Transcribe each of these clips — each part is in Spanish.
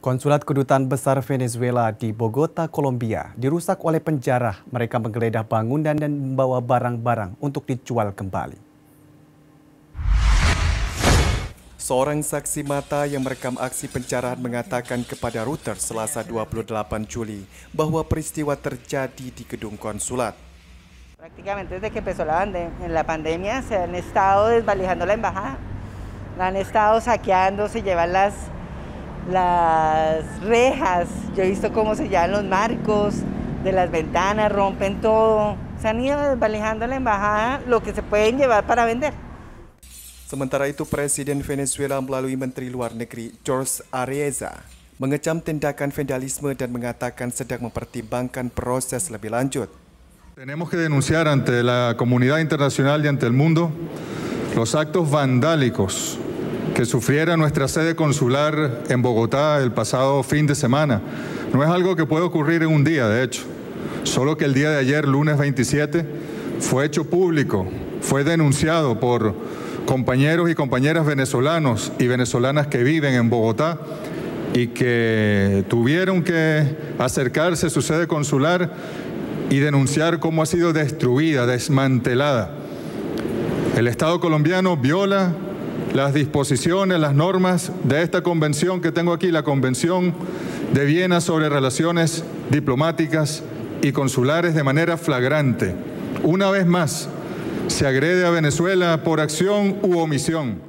Konsulat Kedutaan Besar Venezuela di Bogota, Kolombia dirusak oleh penjarah. Mereka menggeledah bangunan dan membawa barang-barang untuk dijual kembali. Seorang saksi mata yang merekam aksi pencarahan mengatakan kepada Reuters selasa 28 Juli bahwa peristiwa terjadi di gedung konsulat. Prácticamente desde que empezó la, la pandemia se han estado desvalijando la embajada, han estado saqueando, se llevan las las rejas, yo he visto cómo se llevan los marcos de las ventanas, rompen todo. Se han ido desvalijando la embajada lo que se pueden llevar para vender. Sementara itu Presiden Venezuela melalui Menteri Luar Negeri George Areza mengecam tindakan vandalisme dan mengatakan sedang mempertimbangkan proses lebih lanjut. Tenemos que denunciar ante la comunidad internacional y ante el mundo los actos vandálicos que sufriera nuestra sede consular en Bogotá el pasado fin de semana. No es algo que puede ocurrir en un día, de hecho. Solo que el día de ayer, lunes 27, fue hecho público, fue denunciado por compañeros y compañeras venezolanos y venezolanas que viven en Bogotá y que tuvieron que acercarse a su sede consular y denunciar cómo ha sido destruida, desmantelada. El Estado colombiano viola las disposiciones, las normas de esta convención que tengo aquí, la Convención de Viena sobre Relaciones Diplomáticas y Consulares, de manera flagrante. Una vez más, se agrede a Venezuela por acción u omisión.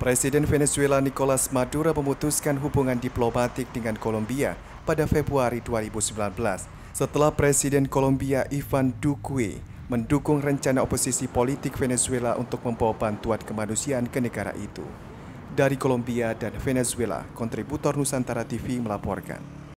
Presiden Venezuela Nicolás Maduro memutuskan hubungan diplomatik dengan Colombia pada Februari 2019 setelah Presiden Colombia Ivan Duque mendukung rencana oposisi politik Venezuela untuk membawa bantuan kemanusiaan ke negara itu. Dari Kolombia dan Venezuela, kontributor Nusantara TV melaporkan.